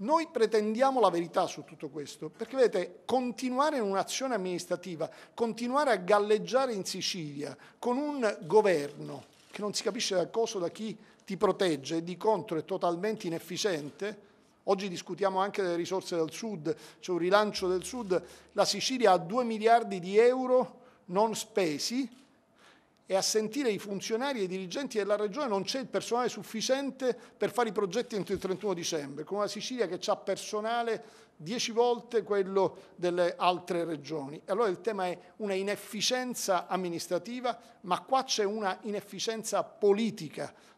Noi pretendiamo la verità su tutto questo, perché vedete, continuare in un'azione amministrativa, continuare a galleggiare in Sicilia con un governo che non si capisce dal coso da chi ti protegge e di contro è totalmente inefficiente, oggi discutiamo anche delle risorse del Sud, c'è cioè un rilancio del Sud, la Sicilia ha 2 miliardi di euro non spesi, e a sentire i funzionari e i dirigenti della regione non c'è il personale sufficiente per fare i progetti entro il 31 dicembre, con una Sicilia che ha personale dieci volte quello delle altre regioni. Allora il tema è una inefficienza amministrativa, ma qua c'è una inefficienza politica